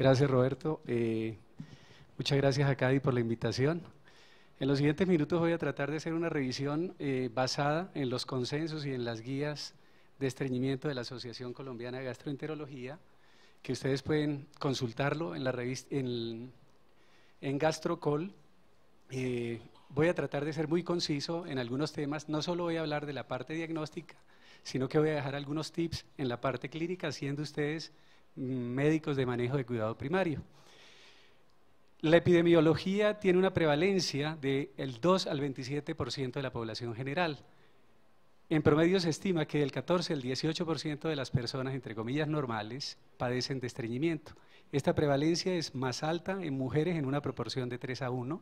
Gracias, Roberto. Eh, muchas gracias a Cadi por la invitación. En los siguientes minutos voy a tratar de hacer una revisión eh, basada en los consensos y en las guías de estreñimiento de la Asociación Colombiana de Gastroenterología, que ustedes pueden consultarlo en la revista, en, en Gastrocol. Eh, voy a tratar de ser muy conciso en algunos temas. No solo voy a hablar de la parte diagnóstica, sino que voy a dejar algunos tips en la parte clínica, haciendo ustedes médicos de manejo de cuidado primario. La epidemiología tiene una prevalencia del 2 al 27% de la población general. En promedio se estima que del 14 al 18% de las personas, entre comillas, normales, padecen de estreñimiento. Esta prevalencia es más alta en mujeres en una proporción de 3 a 1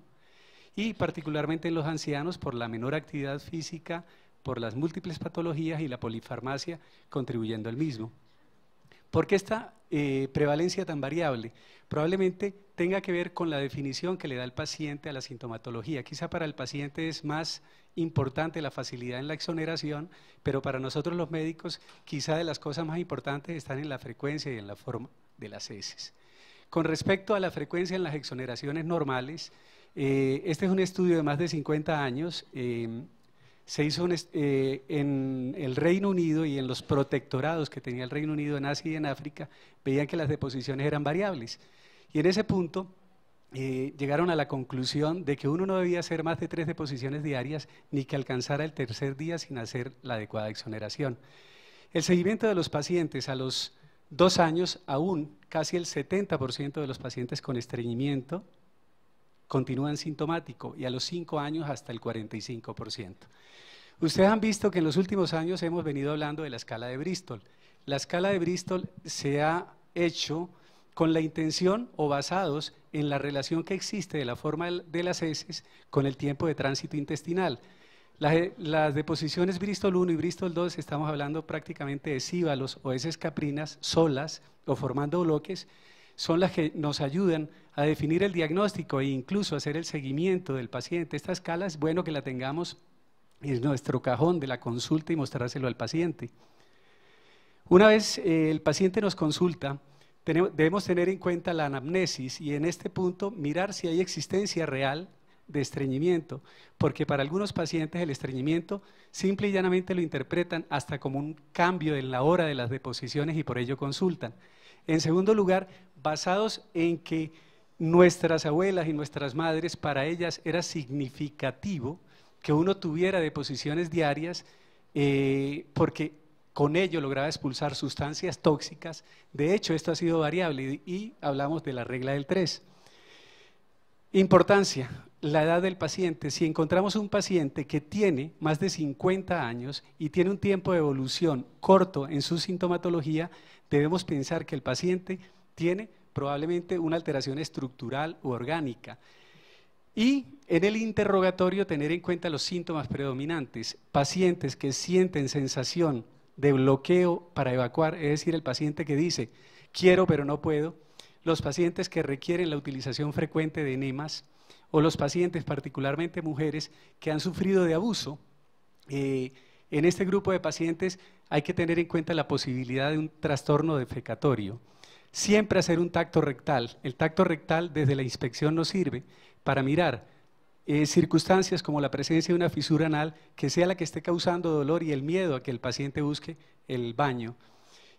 y particularmente en los ancianos por la menor actividad física, por las múltiples patologías y la polifarmacia contribuyendo al mismo. ¿Por qué esta eh, prevalencia tan variable? Probablemente tenga que ver con la definición que le da el paciente a la sintomatología. Quizá para el paciente es más importante la facilidad en la exoneración, pero para nosotros los médicos quizá de las cosas más importantes están en la frecuencia y en la forma de las heces. Con respecto a la frecuencia en las exoneraciones normales, eh, este es un estudio de más de 50 años. Em, se hizo eh, en el Reino Unido y en los protectorados que tenía el Reino Unido en Asia y en África, veían que las deposiciones eran variables. Y en ese punto eh, llegaron a la conclusión de que uno no debía hacer más de tres deposiciones diarias ni que alcanzara el tercer día sin hacer la adecuada exoneración. El seguimiento de los pacientes a los dos años, aún casi el 70% de los pacientes con estreñimiento continúan sintomático y a los 5 años hasta el 45%. Ustedes han visto que en los últimos años hemos venido hablando de la escala de Bristol. La escala de Bristol se ha hecho con la intención o basados en la relación que existe de la forma de las heces con el tiempo de tránsito intestinal. Las, deposiciones Bristol 1 y Bristol 2 estamos hablando prácticamente de síbalos o heces caprinas solas o formando bloques, son las que nos ayudan a definir el diagnóstico e incluso hacer el seguimiento del paciente. Esta escala es bueno que la tengamos en nuestro cajón de la consulta y mostrárselo al paciente. Una vez eh, el paciente nos consulta, debemos tener en cuenta la anamnesis y en este punto mirar si hay existencia real de estreñimiento, porque para algunos pacientes el estreñimiento simple y llanamente lo interpretan hasta como un cambio en la hora de las deposiciones y por ello consultan. En segundo lugar, basados en que nuestras abuelas y nuestras madres, para ellas era significativo que uno tuviera deposiciones diarias eh, porque con ello lograba expulsar sustancias tóxicas. De hecho, esto ha sido variable y, y hablamos de la regla del 3. Importancia, la edad del paciente. Si encontramos un paciente que tiene más de 50 años y tiene un tiempo de evolución corto en su sintomatología, debemos pensar que el paciente tiene probablemente una alteración estructural u orgánica. Y en el interrogatorio tener en cuenta los síntomas predominantes. Pacientes que sienten sensación de bloqueo para evacuar, es decir, el paciente que dice, quiero pero no puedo. Los pacientes que requieren la utilización frecuente de enemas o los pacientes, particularmente mujeres, que han sufrido de abuso. Eh, en este grupo de pacientes hay que tener en cuenta la posibilidad de un trastorno defecatorio. Siempre hacer un tacto rectal. El tacto rectal desde la inspección nos sirve para mirar eh, circunstancias como la presencia de una fisura anal que sea la que esté causando dolor y el miedo a que el paciente busque el baño.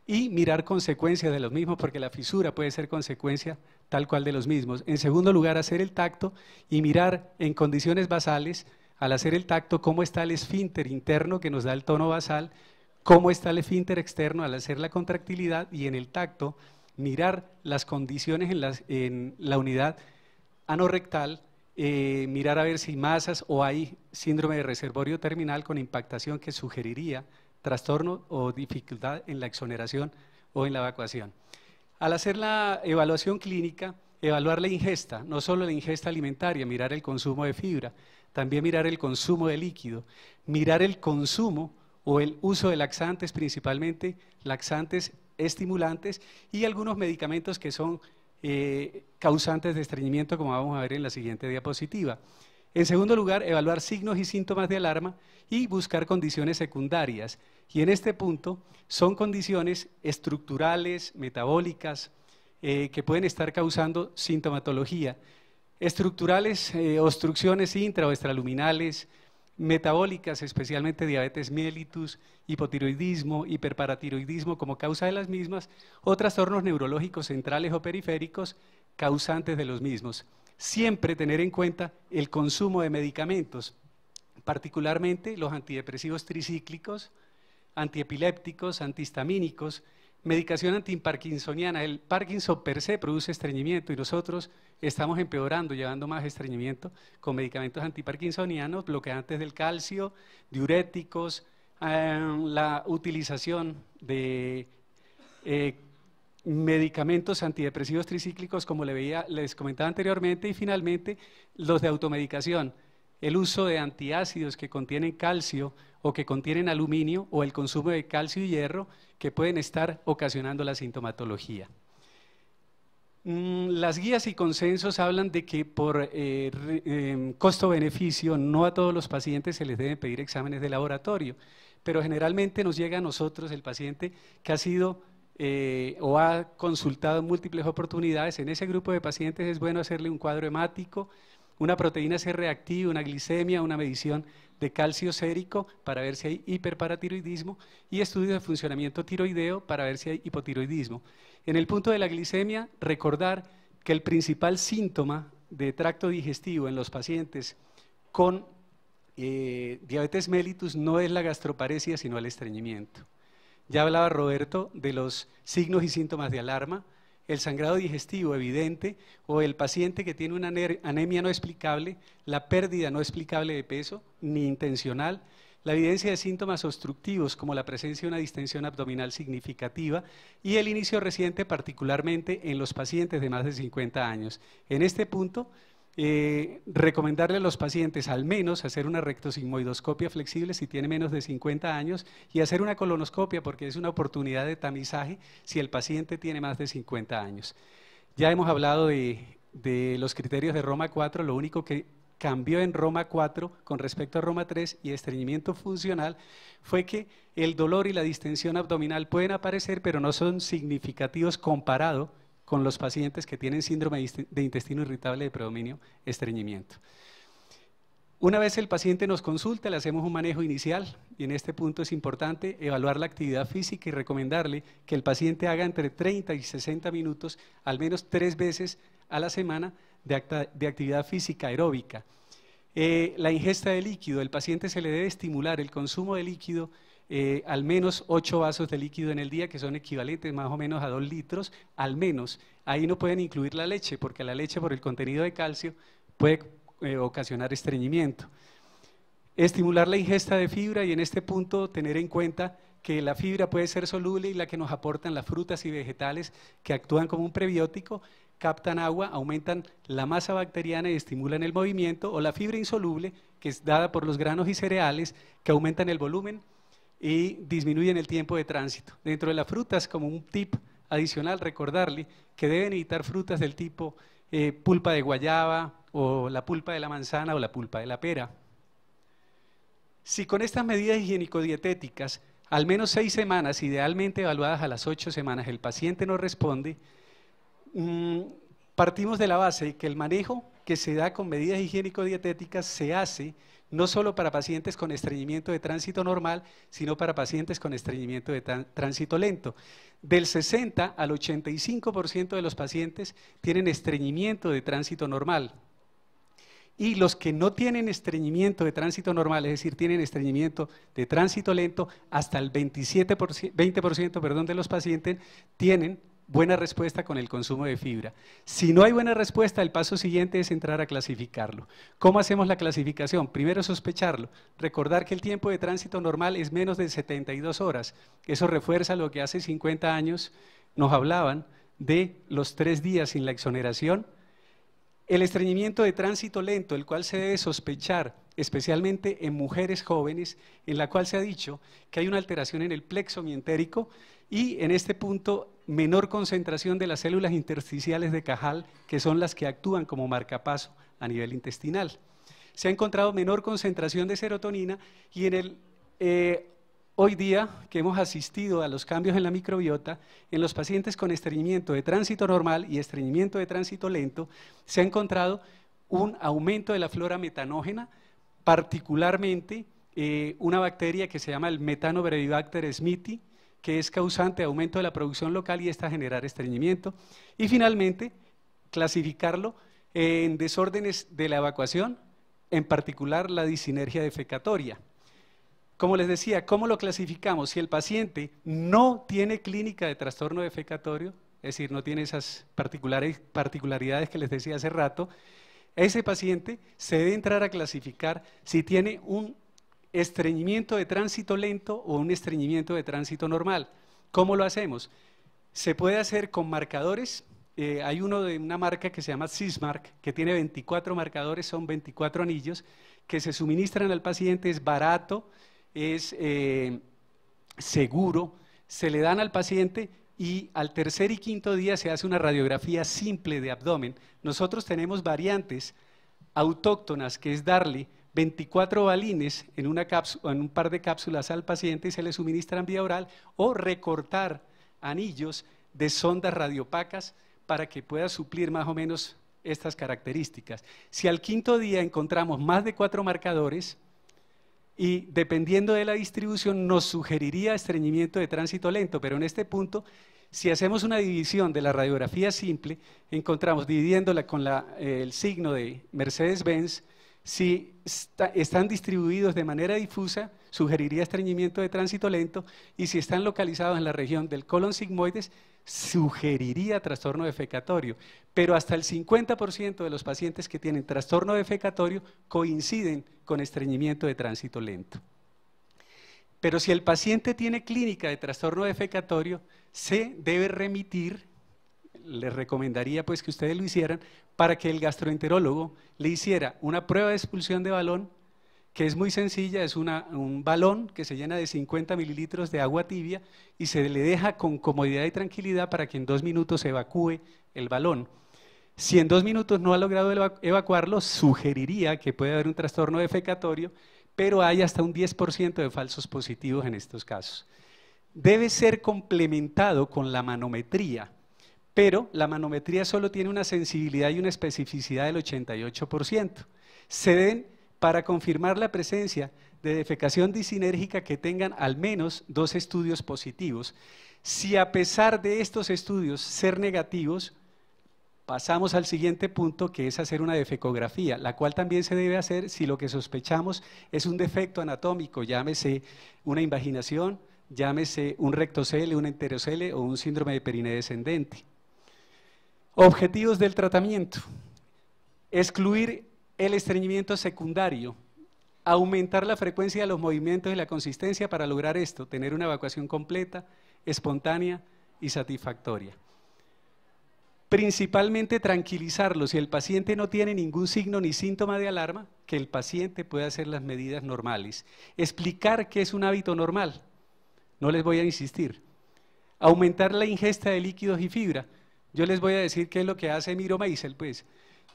Y mirar consecuencias de los mismos, porque la fisura puede ser consecuencia tal cual de los mismos. En segundo lugar, hacer el tacto y mirar en condiciones basales, al hacer el tacto, cómo está el esfínter interno que nos da el tono basal, cómo está el esfínter externo al hacer la contractilidad y en el tacto mirar las condiciones en, la unidad anorrectal, eh, mirar a ver si masas o hay síndrome de reservorio terminal con impactación que sugeriría trastorno o dificultad en la exoneración o en la evacuación. Al hacer la evaluación clínica, evaluar la ingesta, no solo la ingesta alimentaria, mirar el consumo de fibra, también mirar el consumo de líquido, mirar el consumo o el uso de laxantes, principalmente laxantes estimulantes y algunos medicamentos que son eh, causantes de estreñimiento, como vamos a ver en la siguiente diapositiva. En segundo lugar, evaluar signos y síntomas de alarma y buscar condiciones secundarias. Y en este punto son condiciones estructurales, metabólicas, eh, que pueden estar causando sintomatología. Estructurales, eh, obstrucciones intra o extraluminales, metabólicas, especialmente diabetes mellitus, hipotiroidismo, hiperparatiroidismo como causa de las mismas, o trastornos neurológicos centrales o periféricos causantes de los mismos. Siempre tener en cuenta el consumo de medicamentos, particularmente los antidepresivos tricíclicos, antiepilépticos, antihistamínicos, medicación antiparkinsoniana. El Parkinson per se produce estreñimiento y nosotros estamos empeorando, llevando más estreñimiento con medicamentos antiparkinsonianos, bloqueantes del calcio, diuréticos, em, la utilización de eh, medicamentos antidepresivos tricíclicos, como veía, les comentaba anteriormente, y finalmente los de automedicación el uso de antiácidos que contienen calcio o que contienen aluminio o el consumo de calcio y hierro que pueden estar ocasionando la sintomatología. Mm, las guías y consensos hablan de que por eh, em, costo-beneficio no a todos los pacientes se les deben pedir exámenes de laboratorio, pero generalmente nos llega a nosotros el paciente que ha sido eh, o ha consultado múltiples oportunidades. En ese grupo de pacientes es bueno hacerle un cuadro hemático, una proteína C reactiva, una glicemia, una medición de calcio sérico para ver si hay hiperparatiroidismo y estudios de funcionamiento tiroideo para ver si hay hipotiroidismo. En el punto de la glicemia, recordar que el principal síntoma de tracto digestivo en los pacientes con eh, diabetes mellitus no es la gastroparesia, sino el estreñimiento. Ya hablaba Roberto de los signos y síntomas de alarma, el sangrado digestivo evidente o el paciente que tiene una anemia no explicable, la pérdida no explicable de peso, ni intencional, la evidencia de síntomas obstructivos como la presencia de una distensión abdominal significativa y el inicio reciente particularmente en los pacientes de más de 50 años. En este punto, eh, recomendarle a los pacientes al menos hacer una rectosigmoidoscopia flexible si tiene menos de 50 años y hacer una colonoscopia porque es una oportunidad de tamizaje si el paciente tiene más de 50 años. Ya hemos hablado de, de los criterios de Roma 4, lo único que cambió en Roma 4 con respecto a Roma 3 y estreñimiento funcional fue que el dolor y la distensión abdominal pueden aparecer, pero no son significativos comparado con los pacientes que tienen síndrome de intestino irritable de predominio estreñimiento. Una vez el paciente nos consulta, le hacemos un manejo inicial y en este punto es importante evaluar la actividad física y recomendarle que el paciente haga entre 30 y 60 minutos, al menos tres veces a la semana, de, actividad física aeróbica. Eh, la ingesta de líquido, el paciente se le debe estimular el consumo de líquido eh, al menos 8 vasos de líquido en el día, que son equivalentes más o menos a 2 litros, al menos. Ahí no pueden incluir la leche, porque la leche por el contenido de calcio puede eh, ocasionar estreñimiento. Estimular la ingesta de fibra y en este punto tener en cuenta que la fibra puede ser soluble y la que nos aportan las frutas y vegetales que actúan como un prebiótico, captan agua, aumentan la masa bacteriana y estimulan el movimiento, o la fibra insoluble, que es dada por los granos y cereales, que aumentan el volumen y disminuyen el tiempo de tránsito. Dentro de las frutas, como un tip adicional, recordarle que deben evitar frutas del tipo eh, pulpa de guayaba o la pulpa de la manzana o la pulpa de la pera. Si con estas medidas higiénico-dietéticas, al menos seis semanas, idealmente evaluadas a las ocho semanas, el paciente no responde, mm, partimos de la base que el manejo que se da con medidas higiénico-dietéticas se hace no solo para pacientes con estreñimiento de tránsito normal, sino para pacientes con estreñimiento de tránsito lento. Del 60 al 85% de los pacientes tienen estreñimiento de tránsito normal. Y los que no tienen estreñimiento de tránsito normal, es decir, tienen estreñimiento de tránsito lento, hasta el 27%, 20% perdón, de los pacientes tienen buena respuesta con el consumo de fibra. Si no hay buena respuesta, el paso siguiente es entrar a clasificarlo. ¿Cómo hacemos la clasificación? Primero sospecharlo, recordar que el tiempo de tránsito normal es menos de 72 horas. Eso refuerza lo que hace 50 años nos hablaban de los tres días sin la exoneración el estreñimiento de tránsito lento, el cual se debe sospechar especialmente en mujeres jóvenes, en la cual se ha dicho que hay una alteración en el plexo mientérico y en este punto menor concentración de las células intersticiales de cajal, que son las que actúan como marcapaso a nivel intestinal. Se ha encontrado menor concentración de serotonina y en el eh, hoy día que hemos asistido a los cambios en la microbiota, en los pacientes con estreñimiento de tránsito normal y estreñimiento de tránsito lento, se ha encontrado un aumento de la flora metanógena, particularmente eh, una bacteria que se llama el Metanobrevibacter smithii, que es causante de aumento de la producción local y está generar estreñimiento. Y finalmente, clasificarlo en desórdenes de la evacuación, en particular la disinergia defecatoria. Como les decía, ¿cómo lo clasificamos? Si el paciente no tiene clínica de trastorno defecatorio, es decir, no tiene esas particularidades que les decía hace rato, ese paciente se debe entrar a clasificar si tiene un estreñimiento de tránsito lento o un estreñimiento de tránsito normal. ¿Cómo lo hacemos? Se puede hacer con marcadores. Eh, hay uno de una marca que se llama Sismark, que tiene 24 marcadores, son 24 anillos, que se suministran al paciente, es barato, es eh, seguro, se le dan al paciente y al tercer y quinto día se hace una radiografía simple de abdomen. Nosotros tenemos variantes autóctonas, que es darle 24 balines en, en un par de cápsulas al paciente y se le suministran vía oral, o recortar anillos de sondas radiopacas para que pueda suplir más o menos estas características. Si al quinto día encontramos más de cuatro marcadores, y dependiendo de la distribución nos sugeriría estreñimiento de tránsito lento, pero en este punto, si hacemos una división de la radiografía simple, encontramos dividiéndola con el signo de Mercedes-Benz, si están distribuidos de manera difusa, sugeriría estreñimiento de tránsito lento, y si están localizados en la región del colon sigmoides, sugeriría trastorno defecatorio, pero hasta el 50% de los pacientes que tienen trastorno defecatorio coinciden con estreñimiento de tránsito lento. Pero si el paciente tiene clínica de trastorno defecatorio, se debe remitir, les recomendaría pues que ustedes lo hicieran, para que el gastroenterólogo le hiciera una prueba de expulsión de balón que es muy sencilla, es un balón que se llena de 50 mililitros de agua tibia y se le deja con comodidad y tranquilidad para que en dos minutos evacúe el balón. Si en dos minutos no ha logrado evacuarlo, sugeriría que puede haber un trastorno defecatorio, pero hay hasta un 10% de falsos positivos en estos casos. Debe ser complementado con la manometría, pero la manometría solo tiene una sensibilidad y una especificidad del 88%. Se den para confirmar la presencia de defecación disinérgica que tengan al menos dos estudios positivos. Si a pesar de estos estudios ser negativos, pasamos al siguiente punto que es hacer una defecografía, la cual también se debe hacer si lo que sospechamos es un defecto anatómico, llámese una invaginación, llámese un rectocele, un enterocele o un síndrome de perine descendente. Objetivos del tratamiento. Excluir el estreñimiento secundario. Aumentar la frecuencia de los movimientos y la consistencia para lograr esto, tener una evacuación completa, espontánea y satisfactoria. Principalmente tranquilizarlo. Si el paciente no tiene ningún signo ni síntoma de alarma, que el paciente pueda hacer las medidas normales. Explicar qué es un hábito normal. No les voy a insistir. Aumentar la ingesta de líquidos y fibra. Yo les voy a decir qué es lo que hace Miro Meisel, pues.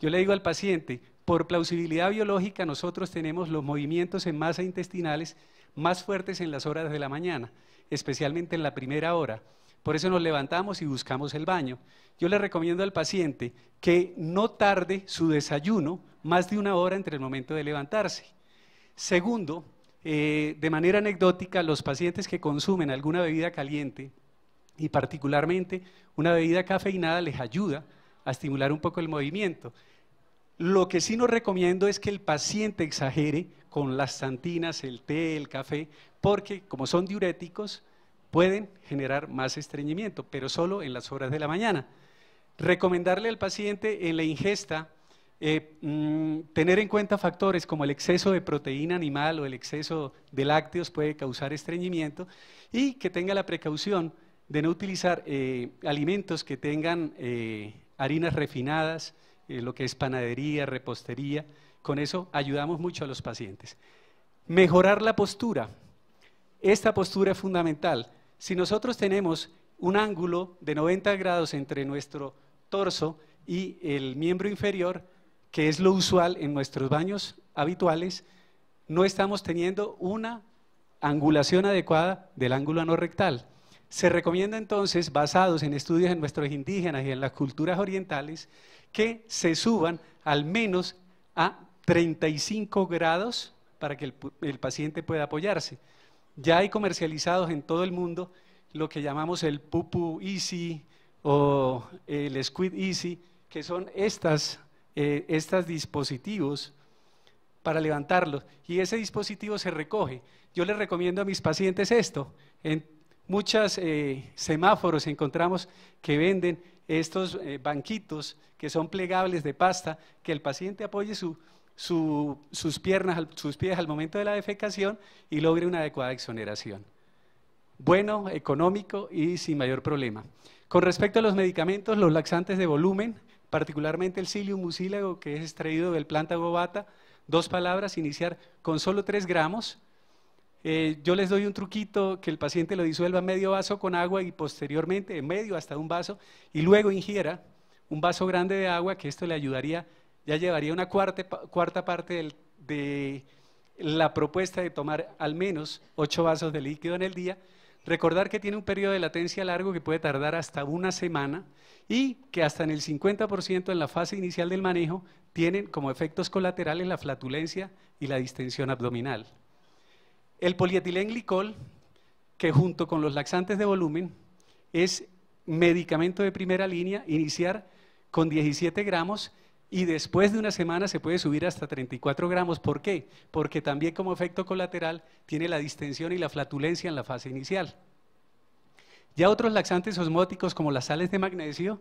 Yo le digo al paciente, por plausibilidad biológica, nosotros tenemos los movimientos en masa intestinales más fuertes en las horas de la mañana, especialmente en la primera hora. Por eso nos levantamos y buscamos el baño. Yo le recomiendo al paciente que no tarde su desayuno más de una hora entre el momento de levantarse. Segundo, eh, de manera anecdótica, los pacientes que consumen alguna bebida caliente y particularmente una bebida cafeinada les ayuda a estimular un poco el movimiento. Lo que sí nos recomiendo es que el paciente exagere con las santinas, el té, el café, porque como son diuréticos, pueden generar más estreñimiento, pero solo en las horas de la mañana. Recomendarle al paciente en la ingesta eh, mm, tener en cuenta factores como el exceso de proteína animal o el exceso de lácteos puede causar estreñimiento y que tenga la precaución de no utilizar eh, alimentos que tengan eh, harinas refinadas, eh, lo que es panadería, repostería. Con eso ayudamos mucho a los pacientes. Mejorar la postura. Esta postura es fundamental. Si nosotros tenemos un ángulo de 90 grados entre nuestro torso y el miembro inferior, que es lo usual en nuestros baños habituales, no estamos teniendo una angulación adecuada del ángulo anorrectal. Se recomienda entonces, basados en estudios en nuestros indígenas y en las culturas orientales, que se suban al menos a 35 grados para que el, el, paciente pueda apoyarse. Ya hay comercializados en todo el mundo lo que llamamos el Pupu Easy o eh, el Squid Easy, que son estas, eh, estos dispositivos para levantarlos. Y ese dispositivo se recoge. Yo les recomiendo a mis pacientes esto. Muchas eh, semáforos encontramos que venden estos eh, banquitos que son plegables de pasta, que el paciente apoye sus piernas, sus pies al momento de la defecación y logre una adecuada exoneración. Bueno, económico y sin mayor problema. Con respecto a los medicamentos, los laxantes de volumen, particularmente el psyllium mucílago que es extraído del planta bovata, dos palabras, iniciar con solo tres gramos, eh, yo les doy un truquito que el paciente lo disuelva en medio vaso con agua y posteriormente en medio hasta un vaso y luego ingiera un vaso grande de agua que esto le ayudaría, ya llevaría una cuarta, parte de la propuesta de tomar al menos ocho vasos de líquido en el día. Recordar que tiene un periodo de latencia largo que puede tardar hasta una semana y que hasta en el 50% en la fase inicial del manejo tienen como efectos colaterales la flatulencia y la distensión abdominal. El polietilenglicol, que junto con los laxantes de volumen, es medicamento de primera línea, iniciar con 17 gramos y después de una semana se puede subir hasta 34 gramos. ¿Por qué? Porque también como efecto colateral tiene la distensión y la flatulencia en la fase inicial. Ya otros laxantes osmóticos como las sales de magnesio,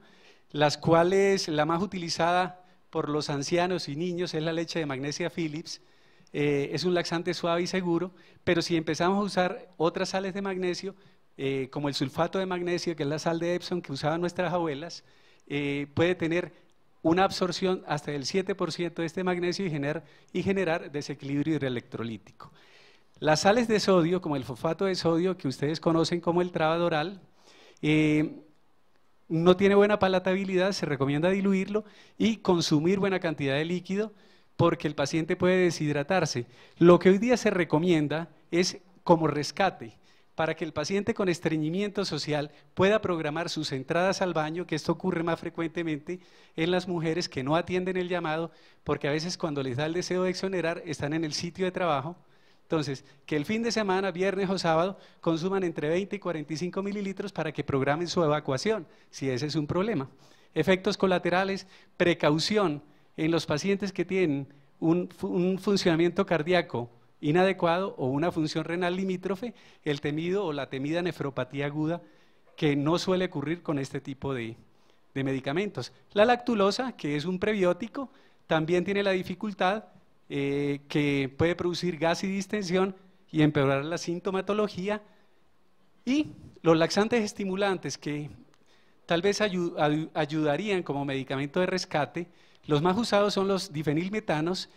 las cuales la más utilizada por los ancianos y niños es la leche de magnesia Phillips, eh, es un laxante suave y seguro, pero si empezamos a usar otras sales de magnesio, eh, como el sulfato de magnesio, que es la sal de Epson que usaban nuestras abuelas, eh, puede tener una absorción hasta del 7% de este magnesio y generar, desequilibrio hidroelectrolítico. Las sales de sodio, como el fosfato de sodio, que ustedes conocen como el trabadoral, no tiene buena palatabilidad, se recomienda diluirlo y consumir buena cantidad de líquido porque el paciente puede deshidratarse. Lo que hoy día se recomienda es como rescate para que el paciente con estreñimiento social pueda programar sus entradas al baño, que esto ocurre más frecuentemente en las mujeres que no atienden el llamado, porque a veces cuando les da el deseo de exonerar están en el sitio de trabajo. Entonces, que el fin de semana, viernes o sábado, consuman entre 20 y 45 mililitros para que programen su evacuación, si ese es un problema. Efectos colaterales, precaución, en los pacientes que tienen un, funcionamiento cardíaco inadecuado o una función renal limítrofe, el temido o la temida nefropatía aguda que no suele ocurrir con este tipo de, medicamentos. La lactulosa, que es un prebiótico, también tiene la dificultad eh, que puede producir gas y distensión y empeorar la sintomatología. Y los laxantes estimulantes que tal vez ayudarían como medicamento de rescate. Los más usados son los difenilmetanos,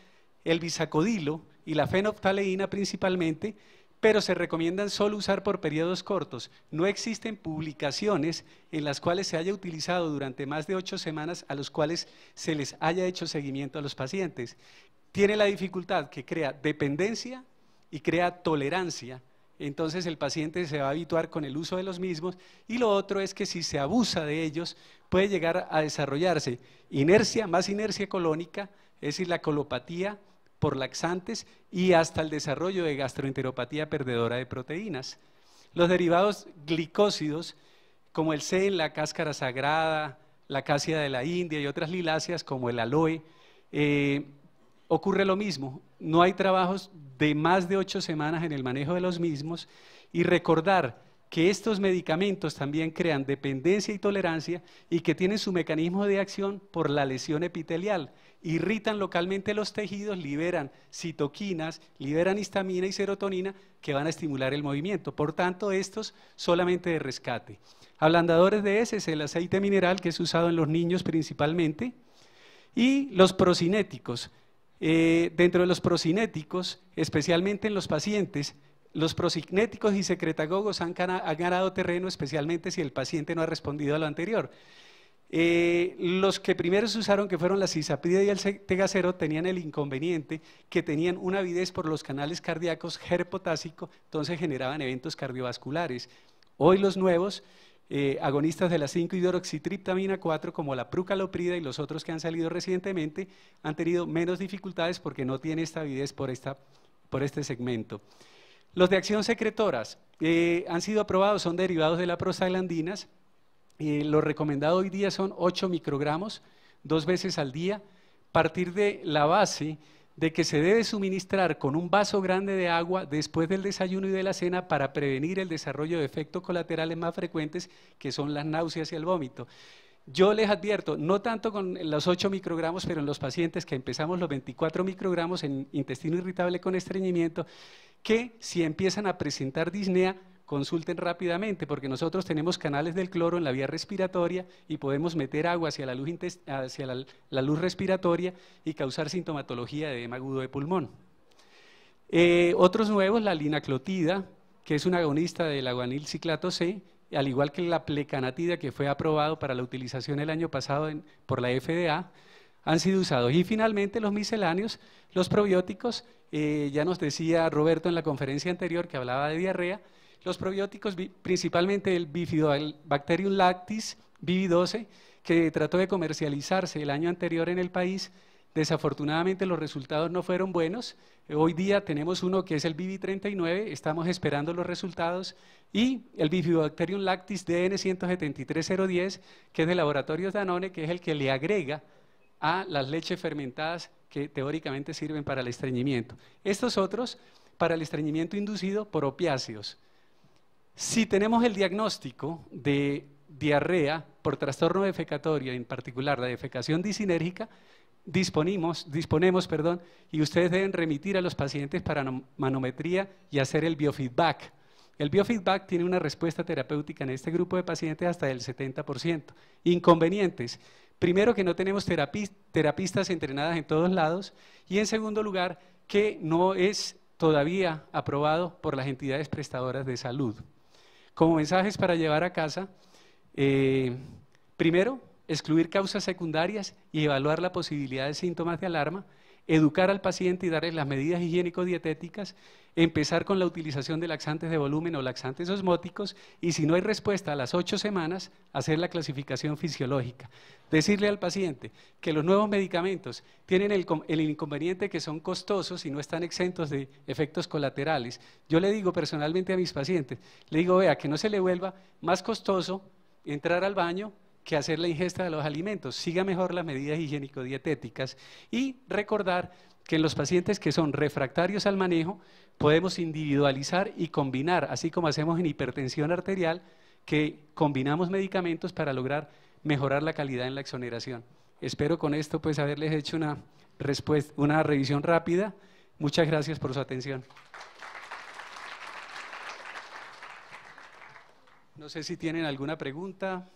el bisacodilo y la fenoftaleína principalmente, pero se recomiendan solo usar por periodos cortos. No existen publicaciones en las cuales se haya utilizado durante más de ocho semanas a los cuales se les haya hecho seguimiento a los pacientes. Tiene la dificultad que crea dependencia y crea tolerancia entonces el paciente se va a habituar con el uso de los mismos y lo otro es que si se abusa de ellos puede llegar a desarrollarse inercia, más inercia colónica, es decir, la colopatía por laxantes y hasta el desarrollo de gastroenteropatía perdedora de proteínas. Los derivados glicósidos, como el CEN, la cáscara sagrada, la casia de la India y otras liláceas como el aloe, eh, ocurre lo mismo. No hay trabajos de más de ocho semanas en el manejo de los mismos y recordar que estos medicamentos también crean dependencia y tolerancia y que tienen su mecanismo de acción por la lesión epitelial. Irritan localmente los tejidos, liberan citoquinas, liberan histamina y serotonina que van a estimular el movimiento. Por tanto, estos solamente de rescate. Ablandadores de heces, el aceite mineral que es usado en los niños principalmente, y los procinéticos, eh, dentro de los procinéticos, especialmente en los pacientes, los procinéticos y secretagogos han, ganado terreno, especialmente si el paciente no ha respondido a lo anterior. Eh, los que primero se usaron, que fueron la cisapide y el tegacero, tenían el inconveniente que tenían una avidez por los canales cardíacos herpotásico, entonces generaban eventos cardiovasculares. Hoy los nuevos eh, agonistas de la 5-hidroxitriptamina 4 como la prucaloprida y los otros que han salido recientemente han tenido menos dificultades porque no tiene estabilidad por, por este segmento. Los de acción secretoras eh, han sido aprobados, son derivados de la prostaglandinas. Eh, lo recomendado hoy día son 8 microgramos, dos veces al día. a Partir de la base de que se debe suministrar con un vaso grande de agua después del desayuno y de la cena para prevenir el desarrollo de efectos colaterales más frecuentes que son las náuseas y el vómito. Yo les advierto, no tanto con los 8 microgramos, pero en los pacientes que empezamos los 24 microgramos en intestino irritable con estreñimiento, que si empiezan a presentar disnea, consulten rápidamente, porque nosotros tenemos canales del cloro en la vía respiratoria y podemos meter agua hacia la luz, respiratoria y causar sintomatología de edema de pulmón. Eh, otros nuevos, la linaclotida, que es un agonista del aguanil ciclato C, al igual que la plecanatida que fue aprobado para la utilización el año pasado por la FDA, han sido usados. Y finalmente los misceláneos, los probióticos, eh, ya nos decía Roberto en la conferencia anterior que hablaba de diarrea, los probióticos, principalmente el Bifidobacterium lactis, bb 12 que trató de comercializarse el año anterior en el país, Desafortunadamente los resultados no fueron buenos. Hoy día tenemos uno que es el BB39, estamos esperando los resultados, y el Bifidobacterium lactis DN173010, que es de Laboratorios Danone, que es el que le agrega a las leches fermentadas que teóricamente sirven para el estreñimiento. Estos otros para el estreñimiento inducido por opiáceos. Si tenemos el diagnóstico de diarrea por trastorno defecatorio, en particular la defecación disinérgica, disponemos, perdón, y ustedes deben remitir a los pacientes para manometría y hacer el biofeedback. El biofeedback tiene una respuesta terapéutica en este grupo de pacientes hasta del 70%. Inconvenientes. Primero, que no tenemos terapistas entrenadas en todos lados. Y en segundo lugar, que no es todavía aprobado por las entidades prestadoras de salud. Como mensajes para llevar a casa, eh, primero, excluir causas secundarias y evaluar la posibilidad de síntomas de alarma, educar al paciente y darle las medidas higiénico-dietéticas empezar con la utilización de laxantes de volumen o laxantes osmóticos y si no hay respuesta a las ocho semanas, hacer la clasificación fisiológica. Decirle al paciente que los nuevos medicamentos tienen el, inconveniente que son costosos y no están exentos de efectos colaterales. Yo le digo personalmente a mis pacientes, le digo, vea, que no se le vuelva más costoso entrar al baño que hacer la ingesta de los alimentos. Siga mejor las medidas higiénico-dietéticas y recordar que en los pacientes que son refractarios al manejo, podemos individualizar y combinar, así como hacemos en hipertensión arterial, que combinamos medicamentos para lograr mejorar la calidad en la exoneración. Espero con esto pues haberles hecho una, respuesta, una revisión rápida. Muchas gracias por su atención. No sé si tienen alguna pregunta.